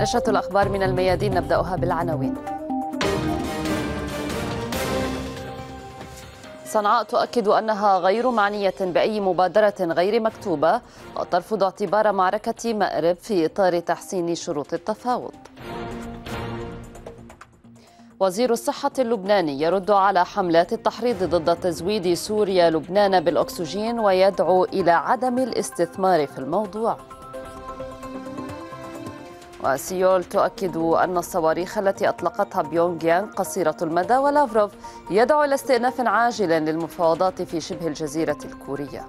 نشرة الأخبار من الميادين نبدأها بالعناوين صنعاء تؤكد أنها غير معنية بأي مبادرة غير مكتوبة وترفض اعتبار معركة مأرب في إطار تحسين شروط التفاوض وزير الصحة اللبناني يرد على حملات التحريض ضد تزويد سوريا لبنان بالأكسجين ويدعو إلى عدم الاستثمار في الموضوع وسيول تؤكد أن الصواريخ التي أطلقتها بيونغ يانغ قصيرة المدى ولافروف يدعو إلى استئناف عاجل للمفاوضات في شبه الجزيرة الكورية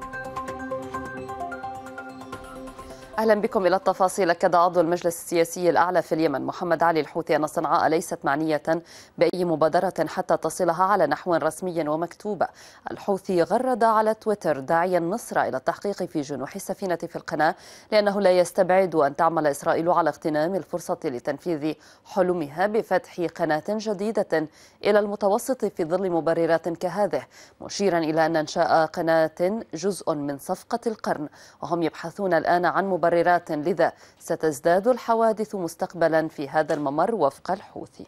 أهلا بكم إلى التفاصيل أكد عضو المجلس السياسي الأعلى في اليمن محمد علي الحوثي أن صنعاء ليست معنية بأي مبادرة حتى تصلها على نحو رسمي ومكتوبة الحوثي غرد على تويتر داعيا مصر إلى التحقيق في جنوح السفينة في القناة لأنه لا يستبعد أن تعمل إسرائيل على اغتنام الفرصة لتنفيذ حلمها بفتح قناة جديدة إلى المتوسط في ظل مبررات كهذه مشيرا إلى أن إنشاء قناة جزء من صفقة القرن وهم يبحثون الآن عن مبررات مبررات لذا ستزداد الحوادث مستقبلا في هذا الممر وفق الحوثي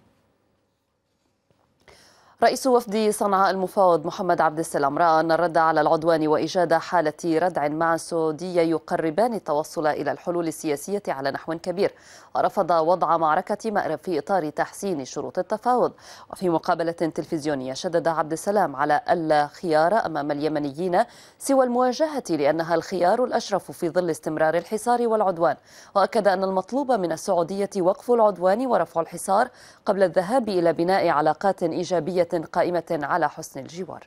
رئيس وفد صنعاء المفاوض محمد عبد السلام رأى أن الرد على العدوان وإيجاد حالة ردع مع السعودية يقربان التوصل إلى الحلول السياسية على نحو كبير ورفض وضع معركة مأرب في إطار تحسين شروط التفاوض وفي مقابلة تلفزيونية شدد عبد السلام على ألا خيار أمام اليمنيين سوى المواجهة لأنها الخيار الأشرف في ظل استمرار الحصار والعدوان وأكد أن المطلوب من السعودية وقف العدوان ورفع الحصار قبل الذهاب إلى بناء علاقات إيجابية قائمة على حسن الجوار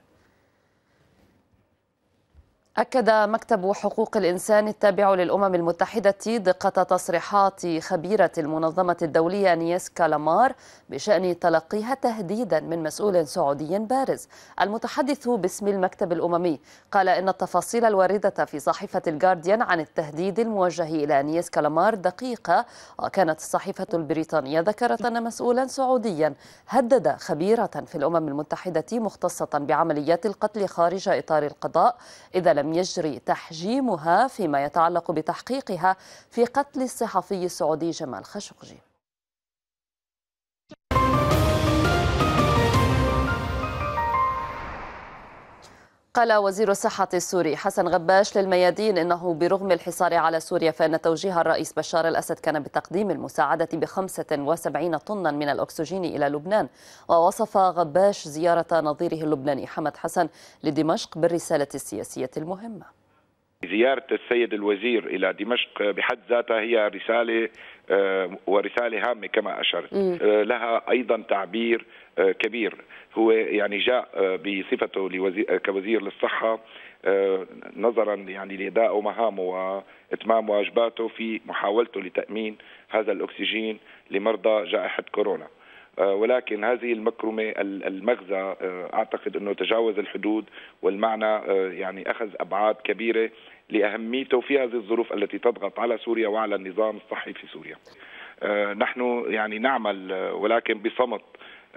أكد مكتب حقوق الإنسان التابع للأمم المتحدة دقة تصريحات خبيرة المنظمة الدولية نيس كالامار بشأن تلقيها تهديدا من مسؤول سعودي بارز المتحدث باسم المكتب الأممي قال إن التفاصيل الواردة في صحيفة الجارديان عن التهديد الموجه إلى نيس كالامار دقيقة وكانت الصحيفة البريطانية ذكرت أن مسؤولا سعوديا هدد خبيرة في الأمم المتحدة مختصة بعمليات القتل خارج إطار القضاء إذا لم لم يجري تحجيمها فيما يتعلق بتحقيقها في قتل الصحفي السعودي جمال خشقجي قال وزير الصحة السوري حسن غباش للميادين إنه برغم الحصار على سوريا فإن توجيه الرئيس بشار الأسد كان بتقديم المساعدة ب 75 طنا من الأكسجين إلى لبنان ووصف غباش زيارة نظيره اللبناني حمد حسن لدمشق بالرسالة السياسية المهمة زيارة السيد الوزير إلى دمشق بحد ذاتها هي رسالة آه، ورسالة هامة كما أشرت آه، لها أيضا تعبير آه، كبير هو يعني جاء بصفته كوزير للصحة نظرا يعني لاداء مهامه واتمام واجباته في محاولته لتامين هذا الاكسجين لمرضى جائحه كورونا. آه، ولكن هذه المكرمة المغزى آه، أعتقد أنه تجاوز الحدود والمعنى آه، يعني أخذ أبعاد كبيرة لأهميته في هذه الظروف التي تضغط على سوريا وعلى النظام الصحي في سوريا نحن يعني نعمل ولكن بصمت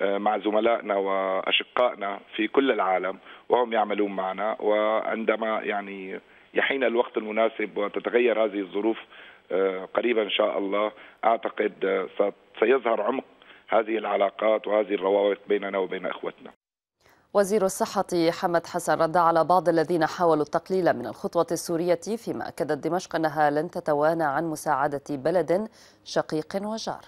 مع زملائنا واشقائنا في كل العالم وهم يعملون معنا وعندما يعني يحين الوقت المناسب وتتغير هذه الظروف قريبا ان شاء الله اعتقد سيظهر عمق هذه العلاقات وهذه الروابط بيننا وبين اخوتنا وزير الصحة حمد حسن رد على بعض الذين حاولوا التقليل من الخطوة السورية فيما أكدت دمشق أنها لن تتوانى عن مساعدة بلد شقيق وجار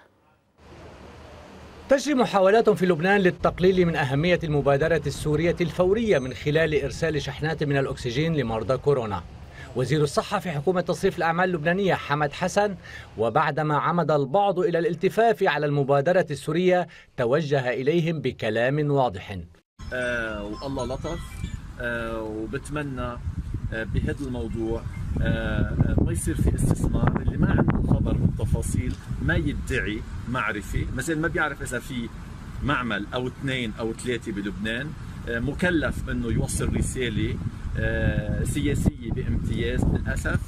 تجري محاولات في لبنان للتقليل من أهمية المبادرة السورية الفورية من خلال إرسال شحنات من الأكسجين لمرضى كورونا وزير الصحة في حكومة تصريف الأعمال اللبنانية حمد حسن وبعدما عمد البعض إلى الالتفاف على المبادرة السورية توجه إليهم بكلام واضح آه والله لطف آه وبتمنى آه بهذا الموضوع آه ما يصير في استثمار اللي ما عنده خبر بالتفاصيل ما يدعي معرفة مثلا ما بيعرف إذا في معمل أو اثنين أو ثلاثة بلبنان آه، مكلف انه يوصل رساله آه، سياسيه بامتياز للاسف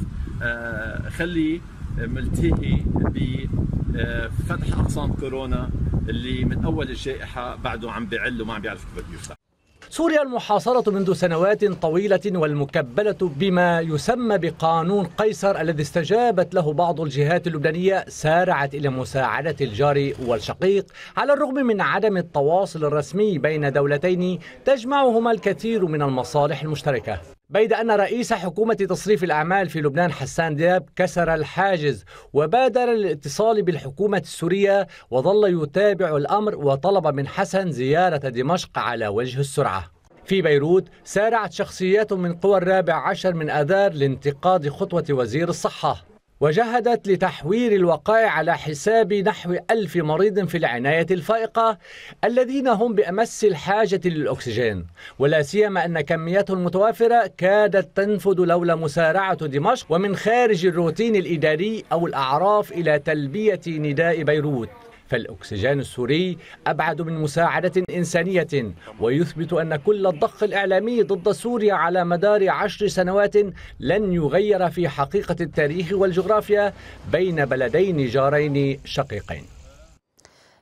آه، خلي ملتهي بفتح آه، اقسام كورونا اللي من اول الجائحه بعده عم بيعلوا وما عم بيعرف كيف بده سوريا المحاصرة منذ سنوات طويلة والمكبلة بما يسمى بقانون قيصر الذي استجابت له بعض الجهات اللبنانية سارعت إلى مساعدة الجار والشقيق على الرغم من عدم التواصل الرسمي بين دولتين تجمعهما الكثير من المصالح المشتركة بيد أن رئيس حكومة تصريف الأعمال في لبنان حسان دياب كسر الحاجز وبادر الاتصال بالحكومة السورية وظل يتابع الأمر وطلب من حسن زيارة دمشق على وجه السرعة في بيروت سارعت شخصيات من قوى الرابع عشر من أذار لانتقاد خطوة وزير الصحة وجهدت لتحويل الوقائع على حساب نحو ألف مريض في العناية الفائقة الذين هم بأمس الحاجة للأكسجين ولا سيما أن كمياته المتوافرة كادت تنفذ لولا مسارعة دمشق ومن خارج الروتين الإداري أو الأعراف إلى تلبية نداء بيروت فالأكسجين السوري أبعد من مساعدة إنسانية ويثبت أن كل الضخ الإعلامي ضد سوريا على مدار عشر سنوات لن يغير في حقيقة التاريخ والجغرافيا بين بلدين جارين شقيقين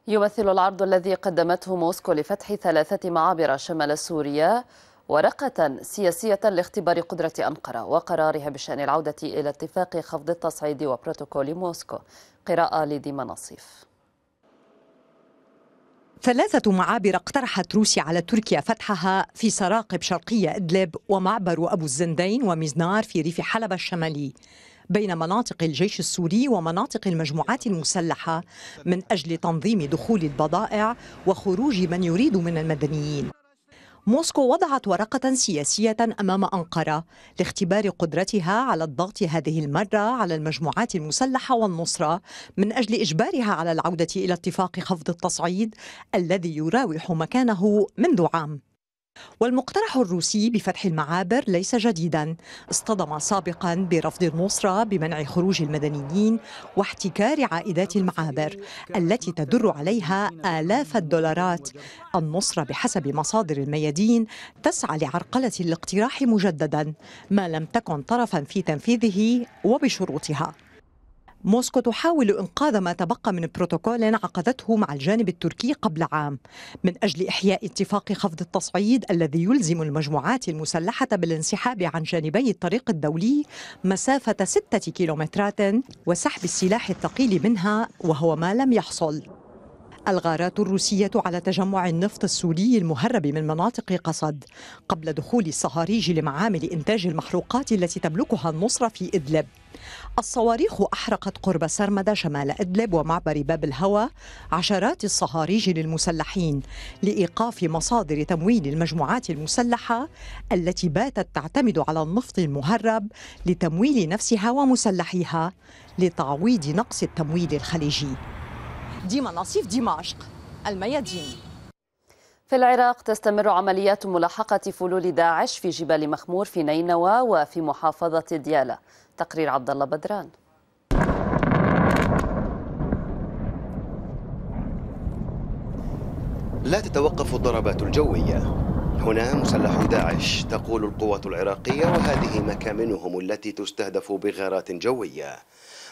يمثل العرض الذي قدمته موسكو لفتح ثلاثة معابر شمال سوريا ورقة سياسية لاختبار قدرة أنقرة وقرارها بشأن العودة إلى اتفاق خفض التصعيد وبروتوكول موسكو قراءة لديما نصيف ثلاثة معابر اقترحت روسيا على تركيا فتحها في سراقب شرقية إدلب ومعبر أبو الزندين ومزنار في ريف حلب الشمالي بين مناطق الجيش السوري ومناطق المجموعات المسلحة من أجل تنظيم دخول البضائع وخروج من يريد من المدنيين موسكو وضعت ورقة سياسية أمام أنقرة لاختبار قدرتها على الضغط هذه المرة على المجموعات المسلحة والنصرة من أجل إجبارها على العودة إلى اتفاق خفض التصعيد الذي يراوح مكانه منذ عام والمقترح الروسي بفتح المعابر ليس جديدا اصطدم سابقا برفض النصرة بمنع خروج المدنيين واحتكار عائدات المعابر التي تدر عليها آلاف الدولارات النصرة بحسب مصادر الميادين تسعى لعرقلة الاقتراح مجددا ما لم تكن طرفا في تنفيذه وبشروطها موسكو تحاول إنقاذ ما تبقى من بروتوكول عقدته مع الجانب التركي قبل عام من أجل إحياء اتفاق خفض التصعيد الذي يلزم المجموعات المسلحة بالانسحاب عن جانبي الطريق الدولي مسافة ستة كيلومترات وسحب السلاح الثقيل منها وهو ما لم يحصل الغارات الروسية على تجمع النفط السوري المهرب من مناطق قصد قبل دخول الصهاريج لمعامل إنتاج المحروقات التي تملكها النصرة في إدلب الصواريخ أحرقت قرب سرمدة شمال إدلب ومعبر باب الهوى عشرات الصهاريج للمسلحين لإيقاف مصادر تمويل المجموعات المسلحة التي باتت تعتمد على النفط المهرب لتمويل نفسها ومسلحيها لتعويض نقص التمويل الخليجي ديما نصيف دمشق الميادين في العراق تستمر عمليات ملاحقة فلول داعش في جبال مخمور في نينوى وفي محافظة ديالى تقرير عبد الله بدران لا تتوقف الضربات الجوية هنا مسلح داعش تقول القوات العراقية وهذه مكامنهم التي تستهدف بغارات جوية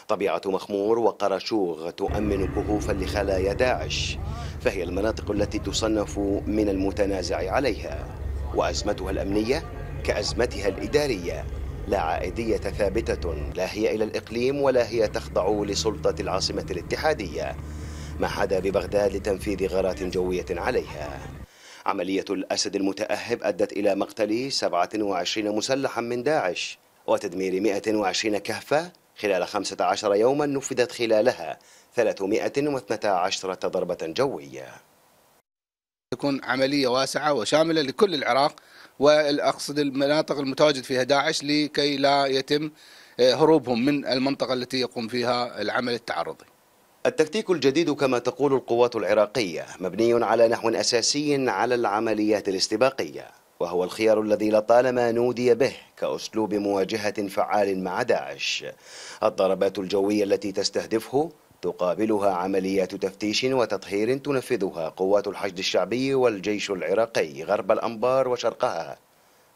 طبيعة مخمور وقرشوغ تؤمن كهوفا لخلايا داعش فهي المناطق التي تصنف من المتنازع عليها وأزمتها الأمنية كأزمتها الإدارية لا عائدية ثابتة لا هي إلى الإقليم ولا هي تخضع لسلطة العاصمة الاتحادية ما حدا ببغداد لتنفيذ غارات جوية عليها عملية الأسد المتأهب أدت إلى مقتل 27 مسلحا من داعش وتدمير 120 كهفة خلال 15 يوما نفذت خلالها 312 ضربة جوية تكون عملية واسعة وشاملة لكل العراق وأقصد المناطق المتواجد فيها داعش لكي لا يتم آه، هروبهم من المنطقة التي يقوم فيها العمل التعرضي التكتيك الجديد كما تقول القوات العراقية مبني على نحو أساسي على العمليات الاستباقية وهو الخيار الذي لطالما نودي به كأسلوب مواجهة فعال مع داعش الضربات الجوية التي تستهدفه تقابلها عمليات تفتيش وتطهير تنفذها قوات الحشد الشعبي والجيش العراقي غرب الأنبار وشرقها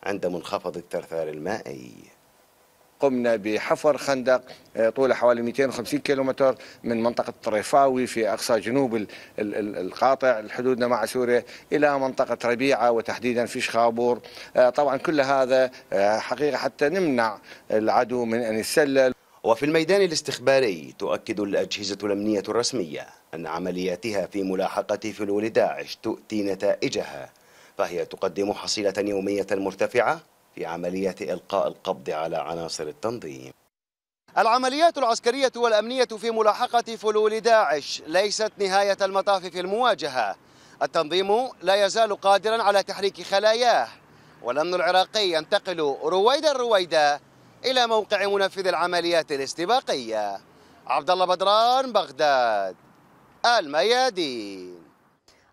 عند منخفض الثرثار المائي قمنا بحفر خندق آه، طوله حوالي 250 كيلومتر من منطقة الطريفاوي في أقصى جنوب القاطع حدودنا مع سوريا إلى منطقة ربيعة وتحديدا في شخابور آه، طبعا كل هذا آه، حقيقة حتى نمنع العدو من أن يتسلل وفي الميدان الاستخباري تؤكد الأجهزة الأمنية الرسمية أن عملياتها في ملاحقة فلول داعش تؤتي نتائجها فهي تقدم حصيلة يومية مرتفعة في عملية إلقاء القبض على عناصر التنظيم العمليات العسكرية والأمنية في ملاحقة فلول داعش ليست نهاية المطاف في المواجهة التنظيم لا يزال قادرا على تحريك خلاياه والأمن العراقي ينتقل رويدا رويدا إلى موقع منفذ العمليات الاستباقية عبد الله بدران بغداد الميادين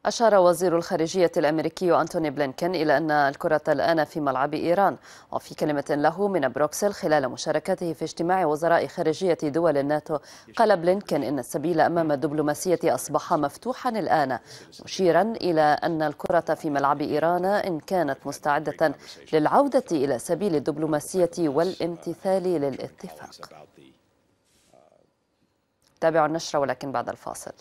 أشار وزير الخارجية الأمريكي أنتوني بلينكن إلى أن الكرة الآن في ملعب إيران وفي كلمة له من بروكسل خلال مشاركته في اجتماع وزراء خارجية دول الناتو قال بلينكن إن السبيل أمام الدبلوماسية أصبح مفتوحا الآن مشيرا إلى أن الكرة في ملعب إيران إن كانت مستعدة للعودة إلى سبيل الدبلوماسية والامتثال للاتفاق تابعوا النشرة ولكن بعد الفاصل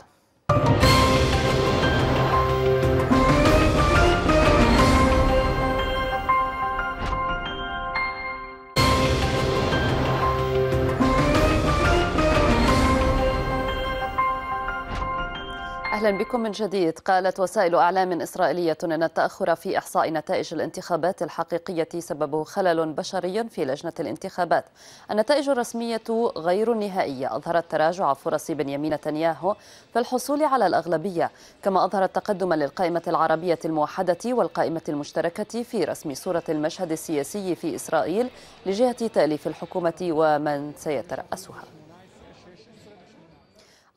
أهلا بكم من جديد قالت وسائل أعلام إسرائيلية أن التأخر في إحصاء نتائج الانتخابات الحقيقية سببه خلل بشري في لجنة الانتخابات النتائج الرسمية غير النهائية أظهرت تراجع فرص بنيامين نتنياهو في الحصول على الأغلبية كما أظهرت تقدما للقائمة العربية الموحدة والقائمة المشتركة في رسم صورة المشهد السياسي في إسرائيل لجهة تأليف الحكومة ومن سيترأسها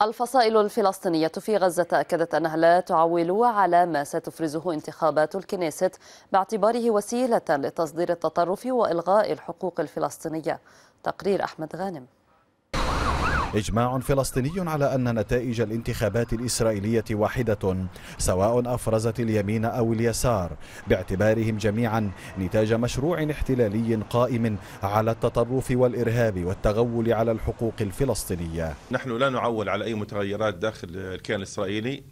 الفصائل الفلسطينية في غزة أكدت أنها لا تعول على ما ستفرزه انتخابات الكنيست باعتباره وسيلة لتصدير التطرف وإلغاء الحقوق الفلسطينية تقرير أحمد غانم إجماع فلسطيني على أن نتائج الانتخابات الإسرائيلية واحدة سواء أفرزت اليمين أو اليسار باعتبارهم جميعا نتاج مشروع احتلالي قائم على التطرف والإرهاب والتغول على الحقوق الفلسطينية نحن لا نعول على أي متغيرات داخل الكيان الإسرائيلي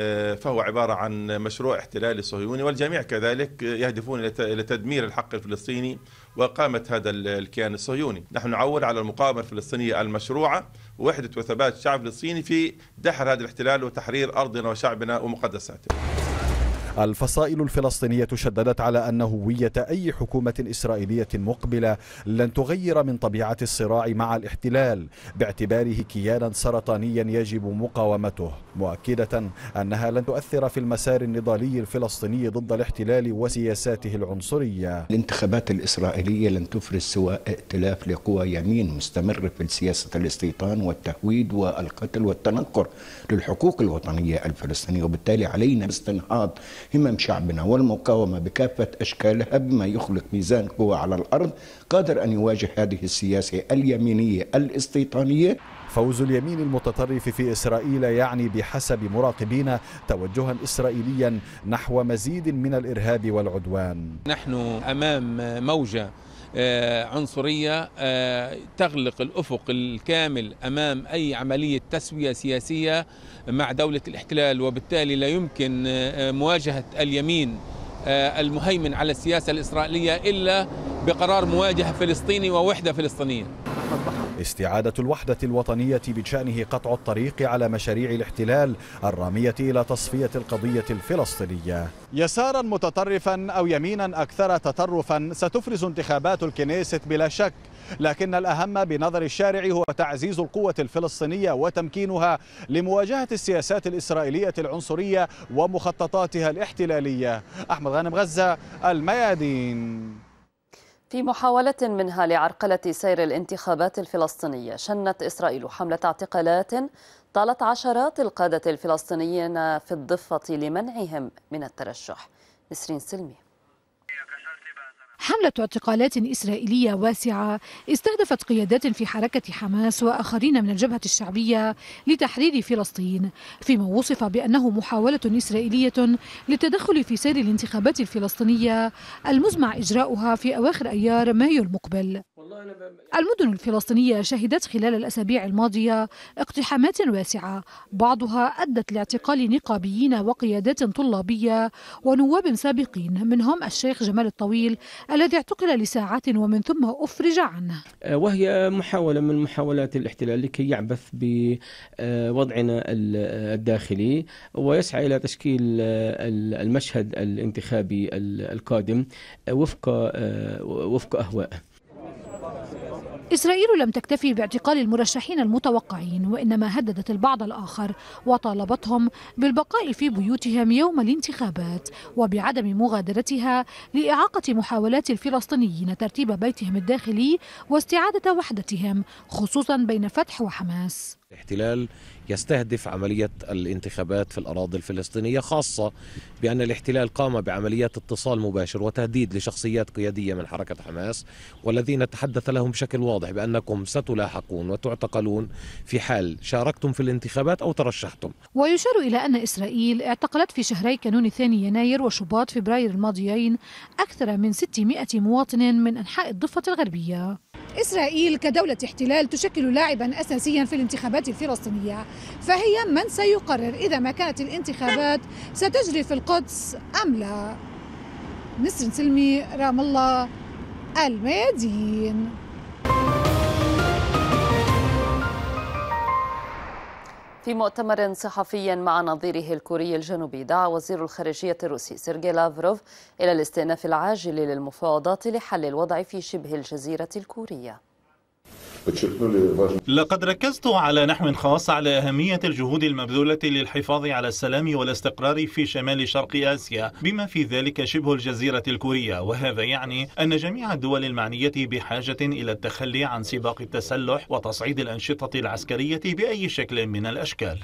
آه، فهو عبارة عن مشروع احتلالي صهيوني والجميع كذلك يهدفون إلى تدمير الحق الفلسطيني وإقامة هذا الكيان الصهيوني نحن نعول على المقاومة الفلسطينية المشروعة ووحدة وثبات الشعب الفلسطيني في دحر هذا الاحتلال وتحرير أرضنا وشعبنا ومقدساته الفصائل الفلسطينية شددت على أن هوية أي حكومة إسرائيلية مقبلة لن تغير من طبيعة الصراع مع الاحتلال باعتباره كيانا سرطانيا يجب مقاومته مؤكدة أنها لن تؤثر في المسار النضالي الفلسطيني ضد الاحتلال وسياساته العنصرية الانتخابات الإسرائيلية لن تفرز سوى ائتلاف لقوى يمين مستمر في سياسة الاستيطان والتهويد والقتل والتنكر للحقوق الوطنية الفلسطينية وبالتالي علينا استنهاض همم شعبنا والمقاومة بكافة أشكالها بما يخلق ميزان قوى على الأرض قادر أن يواجه هذه السياسة اليمينية الاستيطانية فوز اليمين المتطرف في إسرائيل يعني بحسب مراقبين توجها إسرائيليا نحو مزيد من الإرهاب والعدوان نحن أمام موجة آه، عنصرية آه، تغلق الأفق الكامل أمام أي عملية تسوية سياسية مع دولة الاحتلال وبالتالي لا يمكن آه، مواجهة اليمين المهيمن على السياسة الإسرائيلية إلا بقرار مواجهة فلسطيني ووحدة فلسطينية استعادة الوحدة الوطنية بشأنه قطع الطريق على مشاريع الاحتلال الرامية إلى تصفية القضية الفلسطينية يسارا متطرفا أو يمينا أكثر تطرفا ستفرز انتخابات الكنيست بلا شك لكن الأهم بنظر الشارع هو تعزيز القوة الفلسطينية وتمكينها لمواجهة السياسات الإسرائيلية العنصرية ومخططاتها الاحتلالية أحمد غانم غزة الميادين في محاولة منها لعرقلة سير الانتخابات الفلسطينية شنت إسرائيل حملة اعتقالات طالت عشرات القادة الفلسطينيين في الضفة لمنعهم من الترشح نسرين سلمي حملة اعتقالات إسرائيلية واسعة استهدفت قيادات في حركة حماس وآخرين من الجبهة الشعبية لتحرير فلسطين فيما وصف بأنه محاولة إسرائيلية للتدخل في سير الانتخابات الفلسطينية المزمع إجراؤها في أواخر أيار مايو المقبل يعني المدن الفلسطينية شهدت خلال الأسابيع الماضية اقتحامات واسعة بعضها أدت لاعتقال نقابيين وقيادات طلابية ونواب سابقين منهم الشيخ جمال الطويل الذي اعتقل لساعات ومن ثم أفرج عنه آه، وهي محاولة من محاولات الاحتلال لكي يعبث بوضعنا الداخلي ويسعى إلى تشكيل آه، المشهد الانتخابي القادم آه، وفق وفق أهوائه إسرائيل لم تكتفي باعتقال المرشحين المتوقعين وإنما هددت البعض الآخر وطالبتهم بالبقاء في بيوتهم يوم الانتخابات وبعدم مغادرتها لإعاقة محاولات الفلسطينيين ترتيب بيتهم الداخلي واستعادة وحدتهم خصوصا بين فتح وحماس الاحتلال يستهدف عملية الانتخابات في الأراضي الفلسطينية خاصة بأن الاحتلال قام بعمليات اتصال مباشر وتهديد لشخصيات قيادية من حركة حماس والذين تحدث لهم بشكل واضح بأنكم ستلاحقون وتعتقلون في حال شاركتم في الانتخابات أو ترشحتم ويشار إلى أن إسرائيل اعتقلت في شهري كانون الثاني يناير وشباط فبراير الماضيين أكثر من 600 مواطن من أنحاء الضفة الغربية إسرائيل كدولة احتلال تشكل لاعبا أساسيا في الانتخابات الفلسطينية فهي من سيقرر إذا ما كانت الانتخابات ستجري في القدس أم لا نسر سلمي رام الله الميادين في مؤتمر صحفي مع نظيره الكوري الجنوبي دعا وزير الخارجية الروسي سيرجي لافروف إلى الاستئناف العاجل للمفاوضات لحل الوضع في شبه الجزيرة الكورية لقد ركزت على نحو خاص على أهمية الجهود المبذولة للحفاظ على السلام والاستقرار في شمال شرق آسيا بما في ذلك شبه الجزيرة الكورية وهذا يعني أن جميع الدول المعنية بحاجة إلى التخلي عن سباق التسلح وتصعيد الأنشطة العسكرية بأي شكل من الأشكال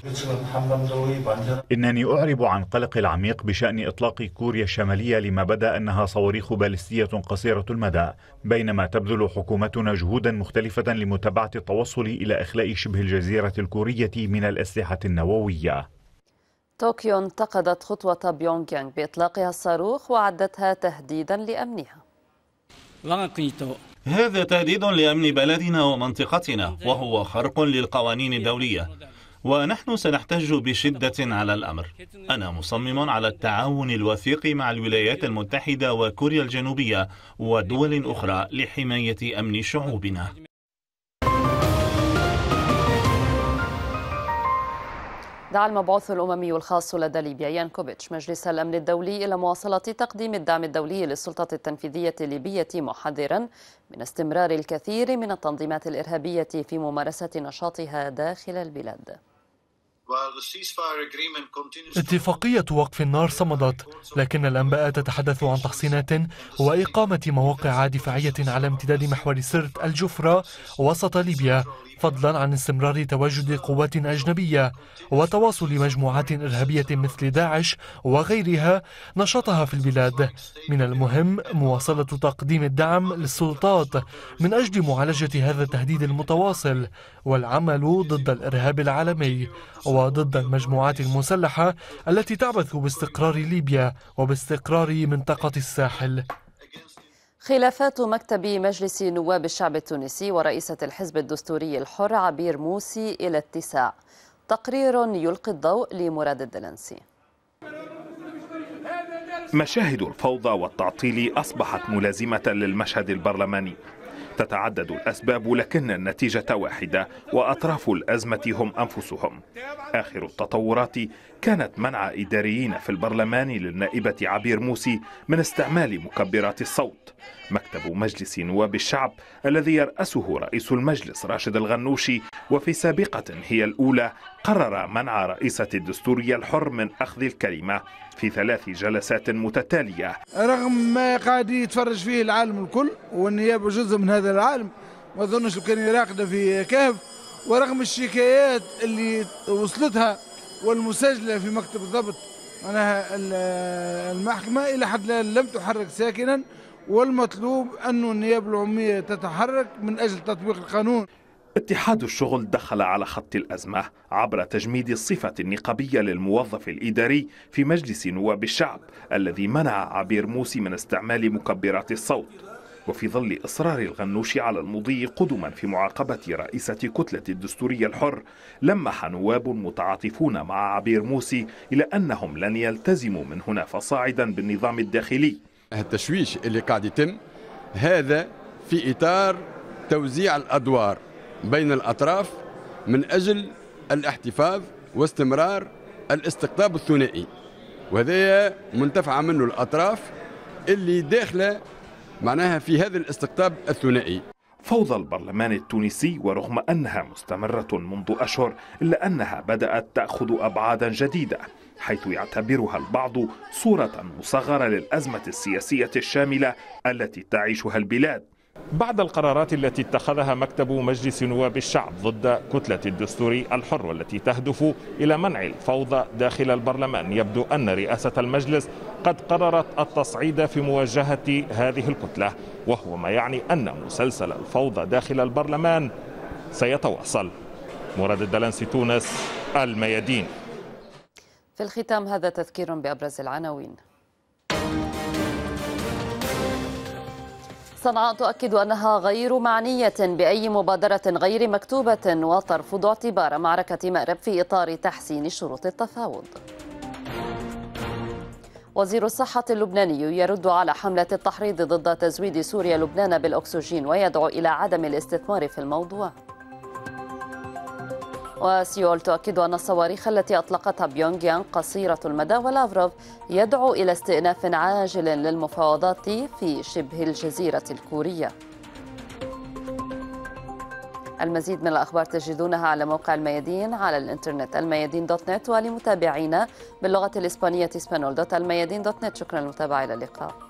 إنني أعرب عن قلق العميق بشأن إطلاق كوريا الشمالية لما بدا أنها صواريخ بالستية قصيرة المدى بينما تبذل حكومتنا جهودا مختلفة لمدى متابعة التوصل إلى إخلاء شبه الجزيرة الكورية من الأسلحة النووية طوكيو انتقدت خطوة بيونغ يانغ بإطلاقها الصاروخ وعدتها تهديدا لأمنها هذا تهديد لأمن بلدنا ومنطقتنا وهو خرق للقوانين الدولية ونحن سنحتج بشدة على الأمر أنا مصمم على التعاون الوثيق مع الولايات المتحدة وكوريا الجنوبية ودول أخرى لحماية أمن شعوبنا دعا المبعوث الأممي الخاص لدى ليبيا يانكوفيتش مجلس الأمن الدولي إلى مواصلة تقديم الدعم الدولي للسلطة التنفيذية الليبية محذرا من استمرار الكثير من التنظيمات الإرهابية في ممارسة نشاطها داخل البلاد اتفاقية وقف النار صمدت لكن الأنباء تتحدث عن تحصينات وإقامة مواقع دفاعية على امتداد محور سرت الجفرة وسط ليبيا فضلا عن استمرار تواجد قوات أجنبية وتواصل مجموعات إرهابية مثل داعش وغيرها نشاطها في البلاد من المهم مواصلة تقديم الدعم للسلطات من أجل معالجة هذا التهديد المتواصل والعمل ضد الإرهاب العالمي وضد المجموعات المسلحة التي تعبث باستقرار ليبيا وباستقرار منطقة الساحل خلافات مكتب مجلس نواب الشعب التونسي ورئيسة الحزب الدستوري الحر عبير موسي إلى اتساع تقرير يلقي الضوء لمراد الدلنسي مشاهد الفوضى والتعطيل أصبحت ملازمة للمشهد البرلماني تتعدد الأسباب لكن النتيجة واحدة وأطراف الأزمة هم أنفسهم آخر التطورات كانت منع إداريين في البرلمان للنائبة عبير موسي من استعمال مكبرات الصوت مكتب مجلس نواب الشعب الذي يرأسه رئيس المجلس راشد الغنوشي وفي سابقة هي الأولى قرر منع رئيسة الدستورية الحر من أخذ الكلمة في ثلاث جلسات متتالية رغم ما قاعد يتفرج فيه العالم الكل والنيابة جزء من هذا العالم ما أظنش كان يراقد في كهف ورغم الشكايات اللي وصلتها والمسجلة في مكتب الضبط معناها المحكمة إلى حد الآن لم تحرك ساكنا والمطلوب أن النيابة العمومية تتحرك من أجل تطبيق القانون اتحاد الشغل دخل على خط الأزمة عبر تجميد الصفة النقابية للموظف الإداري في مجلس نواب الشعب الذي منع عبير موسي من استعمال مكبرات الصوت وفي ظل إصرار الغنوش على المضي قدما في معاقبة رئيسة كتلة الدستورية الحر لمح نواب متعاطفون مع عبير موسي إلى أنهم لن يلتزموا من هنا فصاعدا بالنظام الداخلي التشويش اللي قاعد يتم هذا في إطار توزيع الأدوار بين الأطراف من أجل الاحتفاظ واستمرار الاستقطاب الثنائي وهذا منتفعة منه الأطراف اللي داخله معناها في هذا الاستقطاب الثنائي فوضى البرلمان التونسي ورغم أنها مستمرة منذ أشهر إلا أنها بدأت تأخذ أبعادا جديدة حيث يعتبرها البعض صورة مصغرة للأزمة السياسية الشاملة التي تعيشها البلاد بعد القرارات التي اتخذها مكتب مجلس نواب الشعب ضد كتلة الدستور الحر والتي تهدف إلى منع الفوضى داخل البرلمان يبدو أن رئاسة المجلس قد قررت التصعيد في مواجهة هذه الكتلة وهو ما يعني أن مسلسل الفوضى داخل البرلمان سيتواصل مراد الدلنسي تونس الميادين في الختام هذا تذكير بأبرز العناوين صنعاء تؤكد أنها غير معنية بأي مبادرة غير مكتوبة وترفض اعتبار معركة مأرب في إطار تحسين شروط التفاوض وزير الصحة اللبناني يرد على حملة التحريض ضد تزويد سوريا لبنان بالأكسجين ويدعو إلى عدم الاستثمار في الموضوع وسيول تؤكد أن الصواريخ التي أطلقتها بيونغ يانغ قصيرة المدى ولافروف يدعو إلى استئناف عاجل للمفاوضات في شبه الجزيرة الكورية المزيد من الأخبار تجدونها على موقع الميادين على الإنترنت الميادين دوت نت ولمتابعينا باللغة الإسبانية اسبانول دوت الميادين دوت نت شكرا للمتابعة إلى اللقاء